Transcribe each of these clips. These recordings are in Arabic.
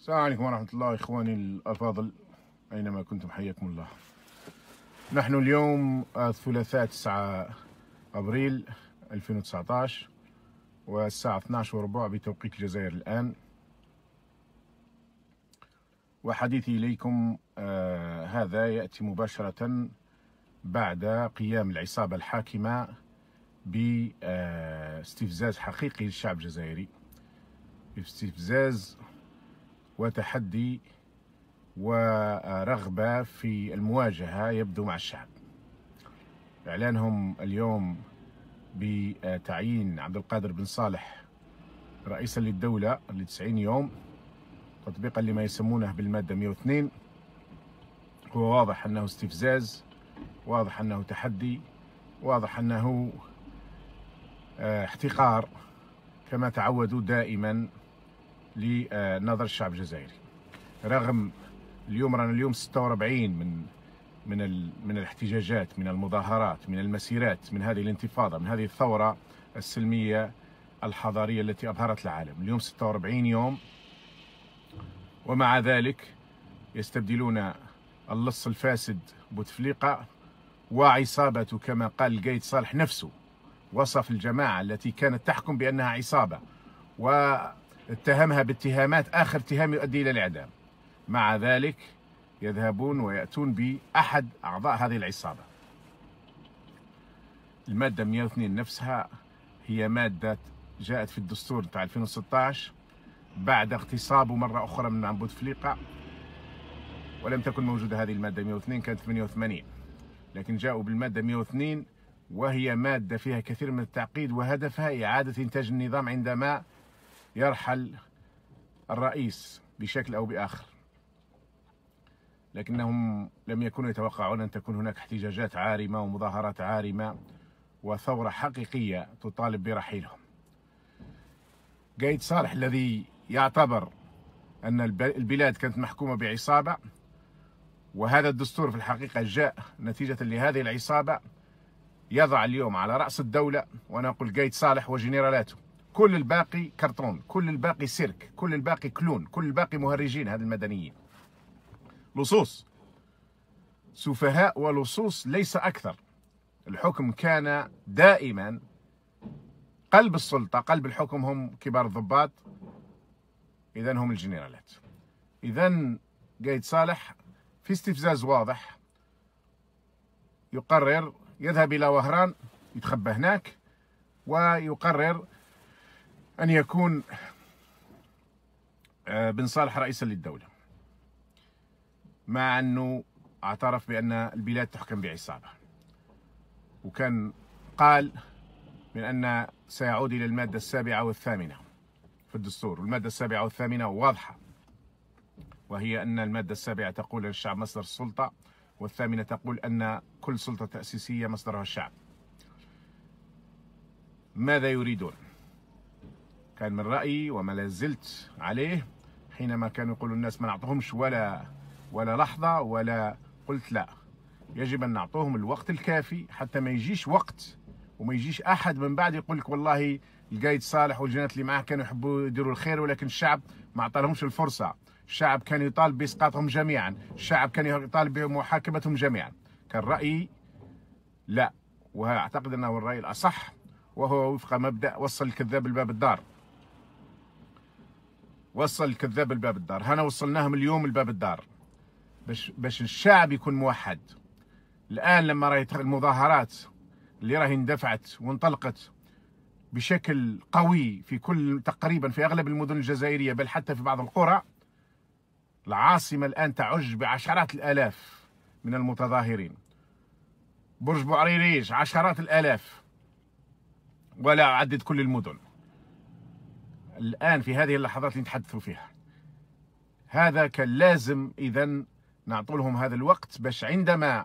السلام عليكم ورحمة الله إخواني الأفاضل أينما كنتم حياكم الله نحن اليوم الثلاثاء 9 أبريل 2019 والساعة 12 وربع بتوقيت الجزائر الآن وحديثي إليكم آه، هذا يأتي مباشرة بعد قيام العصابة الحاكمة باستفزاز آه، حقيقي للشعب الجزائري استفزاز وتحدي ورغبة في المواجهة يبدو مع الشعب إعلانهم اليوم بتعيين عبد القادر بن صالح رئيسا للدولة ل 90 يوم تطبيقا لما يسمونه بالمادة 102 هو واضح أنه استفزاز واضح أنه تحدي واضح أنه آه، احتقار كما تعودوا دائما لنظر الشعب الجزائري رغم اليوم رانا اليوم 46 من من من الاحتجاجات من المظاهرات من المسيرات من هذه الانتفاضه من هذه الثوره السلميه الحضاريه التي ابهرت العالم اليوم 46 يوم ومع ذلك يستبدلون اللص الفاسد بوتفليقه وعصابته كما قال القايد صالح نفسه وصف الجماعه التي كانت تحكم بانها عصابه و اتهمها باتهامات آخر اتهام يؤدي إلى الإعدام مع ذلك يذهبون ويأتون بأحد أعضاء هذه العصابة المادة 102 نفسها هي مادة جاءت في الدستور تاع 2016 بعد اغتصابه مرة أخرى من عن بوتفليقة ولم تكن موجودة هذه المادة 102 كانت 88 لكن جاءوا بالمادة 102 وهي مادة فيها كثير من التعقيد وهدفها إعادة إنتاج النظام عندما يرحل الرئيس بشكل أو بآخر لكنهم لم يكونوا يتوقعون أن تكون هناك احتجاجات عارمة ومظاهرات عارمة وثورة حقيقية تطالب برحيلهم قايد صالح الذي يعتبر أن البلاد كانت محكومة بعصابة وهذا الدستور في الحقيقة جاء نتيجة لهذه العصابة يضع اليوم على رأس الدولة وأنا أقول قايد صالح وجنرالاته كل الباقي كرتون كل الباقي سيرك كل الباقي كلون كل الباقي مهرجين هذا المدنيين لصوص سفهاء ولصوص ليس أكثر الحكم كان دائما قلب السلطة قلب الحكم هم كبار الضباط إذا هم الجنرالات إذا قايد صالح في استفزاز واضح يقرر يذهب إلى وهران يتخبى هناك ويقرر أن يكون آه، بن صالح رئيسا للدولة مع أنه اعترف بأن البلاد تحكم بعصابة وكان قال من أن سيعود إلى المادة السابعة والثامنة في الدستور والمادة السابعة والثامنة واضحة وهي أن المادة السابعة تقول أن الشعب مصدر السلطة والثامنة تقول أن كل سلطة تأسيسية مصدرها الشعب ماذا يريدون؟ كان من رايي وما لازلت عليه حينما كانوا يقولوا الناس ما نعطوهمش ولا ولا لحظه ولا قلت لا يجب ان نعطوهم الوقت الكافي حتى ما يجيش وقت وما يجيش احد من بعد يقول لك والله القايد صالح والجنات اللي معاه كانوا يحبوا يديروا الخير ولكن الشعب ما عطالهمش الفرصه الشعب كان يطالب باسقاطهم جميعا الشعب كان يطالب بمحاكمتهم جميعا كان رايي لا واعتقد انه الراي الاصح وهو وفق مبدا وصل الكذاب لباب الدار وصل الكذاب لباب الدار هنا وصلناهم اليوم لباب الدار باش باش الشعب يكون موحد الان لما راهي المظاهرات اللي راهي اندفعت وانطلقت بشكل قوي في كل تقريبا في اغلب المدن الجزائريه بل حتى في بعض القرى العاصمه الان تعج بعشرات الالاف من المتظاهرين برج بوعريريج عشرات الالاف ولا اعدد كل المدن الآن في هذه اللحظات اللي نتحدثوا فيها هذا كان لازم إذا نعطوا لهم هذا الوقت باش عندما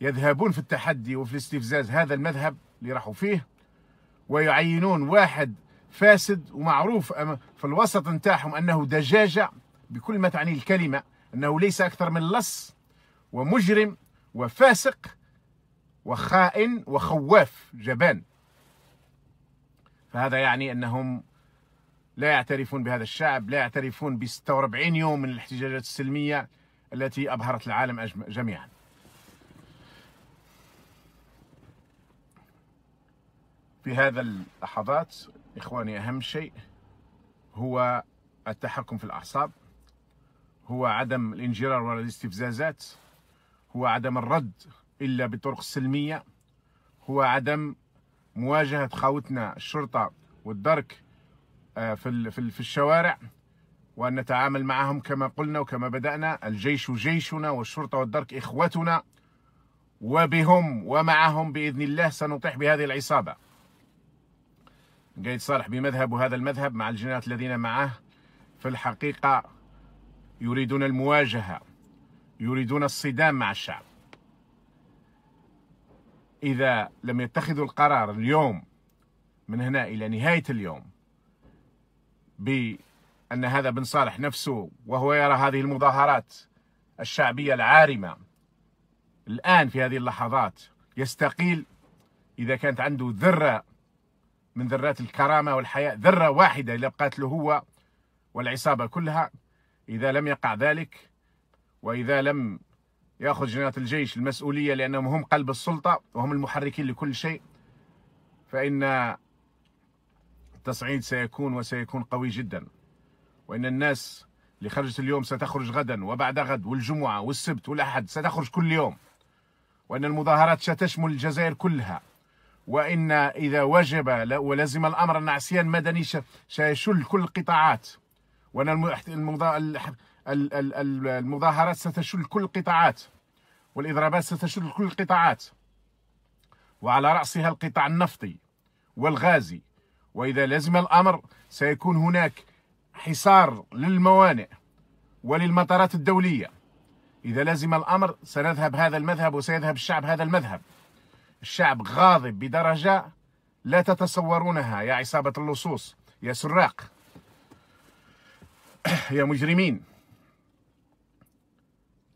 يذهبون في التحدي وفي الاستفزاز هذا المذهب اللي راحوا فيه ويعينون واحد فاسد ومعروف في الوسط نتاعهم أنه دجاجة بكل ما تعني الكلمة أنه ليس أكثر من لص ومجرم وفاسق وخائن وخواف جبان فهذا يعني أنهم لا يعترفون بهذا الشعب لا يعترفون ب 46 يوم من الاحتجاجات السلمية التي أبهرت العالم جميعا في هذا اللحظات إخواني أهم شيء هو التحكم في الأعصاب هو عدم الانجرار وراء الاستفزازات هو عدم الرد إلا بطرق سلمية هو عدم مواجهة خاوتنا الشرطة والدرك آه، في في الشوارع وأن نتعامل معهم كما قلنا وكما بدأنا الجيش جيشنا والشرطة والدرك إخوتنا وبهم ومعهم بإذن الله سنطيح بهذه العصابة قايد صالح بمذهب وهذا المذهب مع الجنات الذين معه في الحقيقة يريدون المواجهة يريدون الصدام مع الشعب إذا لم يتخذوا القرار اليوم من هنا إلى نهاية اليوم بأن هذا بن صالح نفسه وهو يرى هذه المظاهرات الشعبية العارمة الآن في هذه اللحظات يستقيل إذا كانت عنده ذرة من ذرات الكرامة والحياة ذرة واحدة اللي بقات له هو والعصابة كلها إذا لم يقع ذلك وإذا لم يأخذ جناة الجيش المسؤولية لأنهم هم قلب السلطة وهم المحركين لكل شيء فإن التصعيد سيكون وسيكون قوي جدا وإن الناس اللي خرجت اليوم ستخرج غدا وبعد غد والجمعة والسبت والأحد ستخرج كل يوم وأن المظاهرات ستشمل الجزائر كلها وإن إذا وجب ولزم الأمر أن عصيان مدني سيشل كل القطاعات وأن المظاهرات ستشل كل القطاعات والإضرابات ستشل كل القطاعات وعلى رأسها القطاع النفطي والغازي وإذا لزم الأمر سيكون هناك حصار للموانئ وللمطارات الدولية إذا لزم الأمر سنذهب هذا المذهب وسيذهب الشعب هذا المذهب الشعب غاضب بدرجة لا تتصورونها يا عصابة اللصوص يا سراق يا مجرمين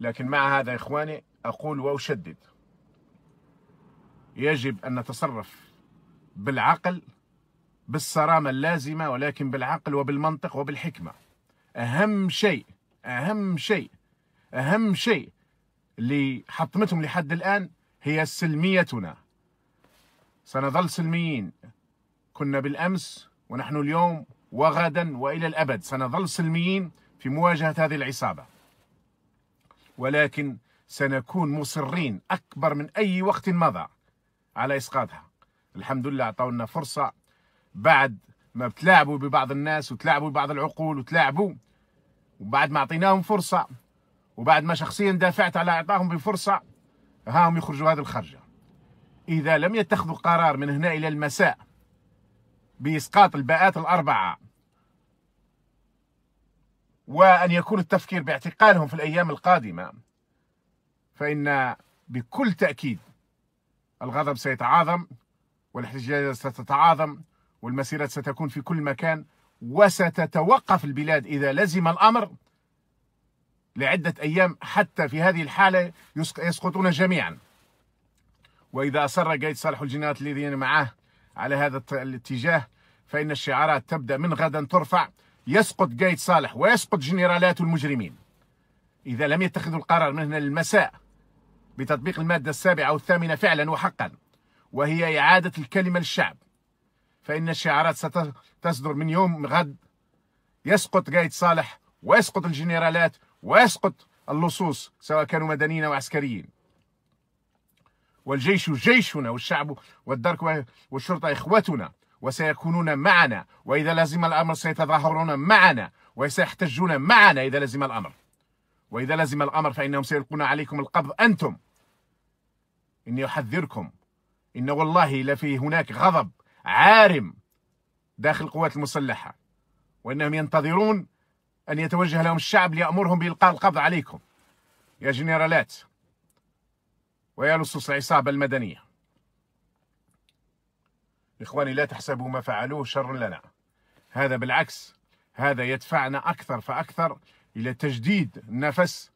لكن مع هذا إخواني أقول وأشدد يجب أن نتصرف بالعقل بالصرامة اللازمة ولكن بالعقل وبالمنطق وبالحكمة أهم شيء أهم شيء أهم شيء اللي حطمتهم لحد الآن هي سلميتنا سنظل سلميين كنا بالأمس ونحن اليوم وغدا وإلى الأبد سنظل سلميين في مواجهة هذه العصابة ولكن سنكون مصرين أكبر من أي وقت مضى على إسقاطها الحمد لله أعطونا فرصة بعد ما بتلاعبوا ببعض الناس وتلاعبوا ببعض العقول وتلاعبوا وبعد ما اعطيناهم فرصه وبعد ما شخصيا دافعت على اعطائهم بفرصه هاهم يخرجوا هذه الخرجه اذا لم يتخذوا قرار من هنا الى المساء باسقاط الباءات الاربعه وان يكون التفكير باعتقالهم في الايام القادمه فان بكل تاكيد الغضب سيتعاظم والاحتجاجات ستتعاظم والمسيرات ستكون في كل مكان وستتوقف البلاد إذا لزم الأمر لعدة أيام حتى في هذه الحالة يسقطون جميعا وإذا أصر قايد صالح الجنات الذين معه على هذا الاتجاه فإن الشعارات تبدأ من غدا ترفع يسقط قايد صالح ويسقط جنرالات المجرمين إذا لم يتخذوا القرار من هنا للمساء بتطبيق المادة السابعة والثامنة فعلا وحقا وهي إعادة الكلمة للشعب فإن الشعارات ستصدر من يوم غد يسقط قايد صالح ويسقط الجنرالات ويسقط اللصوص سواء كانوا مدنيين أو عسكريين والجيش جيشنا والشعب والدرك والشرطة إخوتنا وسيكونون معنا وإذا لزم الأمر سيتظاهرون معنا وسيحتجون معنا إذا لزم الأمر وإذا لزم الأمر فإنهم سيلقون عليكم القبض أنتم إني أحذركم إن والله لفي هناك غضب عارم داخل القوات المسلحة وأنهم ينتظرون أن يتوجه لهم الشعب ليأمرهم بإلقاء القبض عليكم يا جنرالات ويا لصوص العصابة المدنية إخواني لا تحسبوا ما فعلوه شر لنا هذا بالعكس هذا يدفعنا أكثر فأكثر إلى تجديد النفس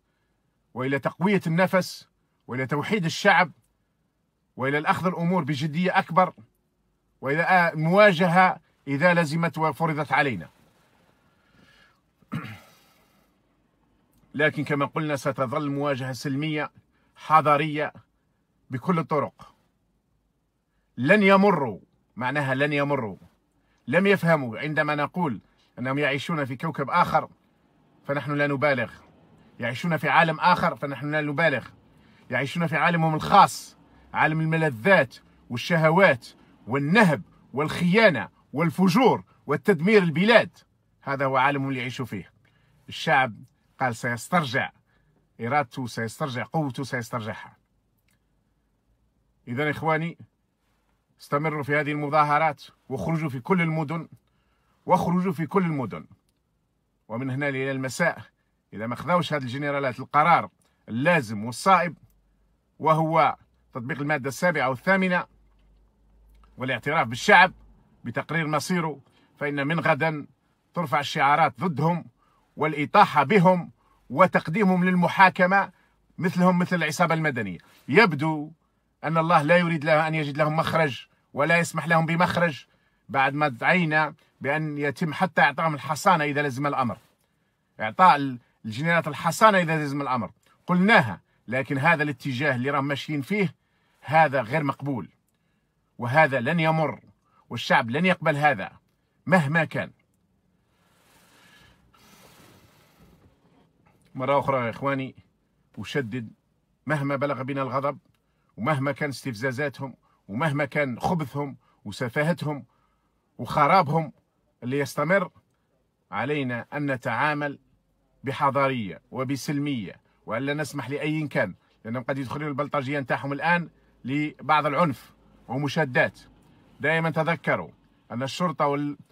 وإلى تقوية النفس وإلى توحيد الشعب وإلى الأخذ الأمور بجدية أكبر وإذا مواجهة إذا لزمت وفرضت علينا لكن كما قلنا ستظل مواجهة سلمية حضارية بكل الطرق لن يمروا معناها لن يمروا لم يفهموا عندما نقول أنهم يعيشون في كوكب آخر فنحن لا نبالغ يعيشون في عالم آخر فنحن لا نبالغ يعيشون في عالمهم الخاص عالم الملذات والشهوات والنهب والخيانة والفجور والتدمير البلاد هذا هو عالم اللي يعيش فيه الشعب قال سيسترجع إرادته سيسترجع قوته سيسترجعها إذا إخواني استمروا في هذه المظاهرات واخرجوا في كل المدن واخرجوا في كل المدن ومن هنا إلى المساء إذا ما خذوش هذه الجنرالات القرار اللازم والصائب وهو تطبيق المادة السابعة والثامنة والاعتراف بالشعب بتقرير مصيره فإن من غدا ترفع الشعارات ضدهم والإطاحة بهم وتقديمهم للمحاكمة مثلهم مثل العصابة المدنية يبدو أن الله لا يريد له أن يجد لهم مخرج ولا يسمح لهم بمخرج بعد ما دعينا بأن يتم حتى إعطائهم الحصانة إذا لزم الأمر إعطاء الجنرالات الحصانة إذا لزم الأمر قلناها لكن هذا الاتجاه اللي راهم ماشيين فيه هذا غير مقبول وهذا لن يمر والشعب لن يقبل هذا مهما كان مرة أخرى يا إخواني أشدد مهما بلغ بنا الغضب ومهما كان استفزازاتهم ومهما كان خبثهم وسفاهتهم وخرابهم اللي يستمر علينا أن نتعامل بحضارية وبسلمية وألا نسمح لأي كان لأنهم قد يدخلون البلطجية نتاعهم الآن لبعض العنف ومشادات دائما تذكروا أن الشرطة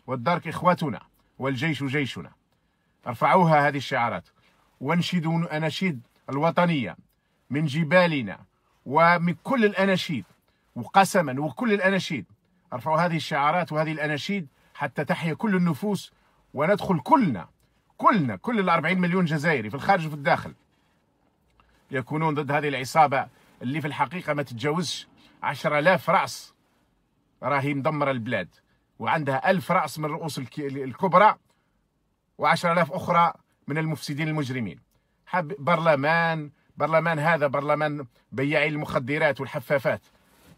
والدرك إخوتنا والجيش جيشنا ارفعوها هذه الشعارات وانشدوا أناشيد الوطنية من جبالنا ومن كل الأناشيد وقسما وكل الأناشيد ارفعوا هذه الشعارات وهذه الأناشيد حتى تحيا كل النفوس وندخل كلنا كلنا كل الأربعين مليون جزائري في الخارج وفي الداخل يكونون ضد هذه العصابة اللي في الحقيقة ما تتجاوزش 10000 راس راهي مدمره البلاد وعندها 1000 راس من الرؤوس الكبرى و10000 اخرى من المفسدين المجرمين حب برلمان برلمان هذا برلمان بياعي المخدرات والحفافات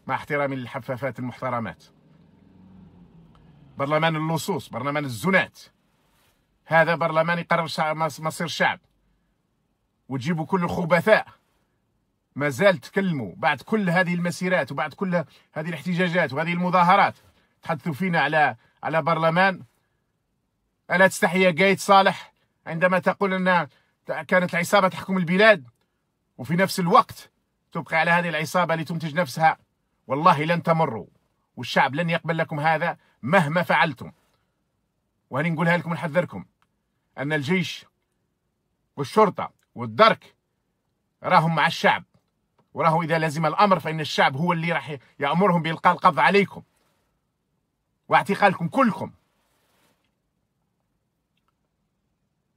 مع احترامي للحفافات المحترمات برلمان اللصوص برلمان الزنات هذا برلمان يقرر مصير الشعب وتجيبوا كل الخبثاء ما زال تكلموا بعد كل هذه المسيرات وبعد كل هذه الاحتجاجات وهذه المظاهرات تحدثوا فينا على على برلمان ألا تستحي يا قايد صالح عندما تقول أن كانت العصابة تحكم البلاد وفي نفس الوقت تبقى على هذه العصابة لتنتج نفسها والله لن تمروا والشعب لن يقبل لكم هذا مهما فعلتم وهني نقولها لكم ونحذركم أن الجيش والشرطة والدرك راهم مع الشعب وراهو إذا لزم الأمر فإن الشعب هو اللي راح يأمرهم بإلقاء القبض عليكم واعتقالكم كلكم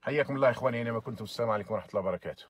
حياكم الله إخواني أينما كنتم السلام عليكم ورحمة الله وبركاته